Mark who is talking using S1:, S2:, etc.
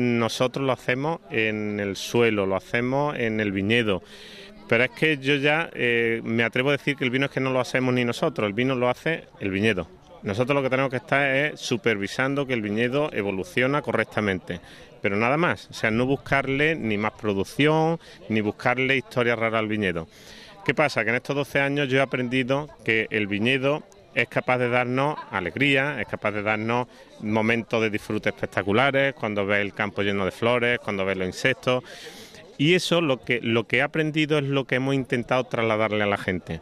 S1: Nosotros lo hacemos en el suelo, lo hacemos en el viñedo. Pero es que yo ya eh, me atrevo a decir que el vino es que no lo hacemos ni nosotros, el vino lo hace el viñedo. Nosotros lo que tenemos que estar es supervisando que el viñedo evoluciona correctamente, pero nada más, o sea, no buscarle ni más producción, ni buscarle historias raras al viñedo. ¿Qué pasa? Que en estos 12 años yo he aprendido que el viñedo es capaz de darnos alegría, es capaz de darnos momentos de disfrute espectaculares, cuando ve el campo lleno de flores, cuando ves los insectos. Y eso lo que, lo que he aprendido es lo que hemos intentado trasladarle a la gente.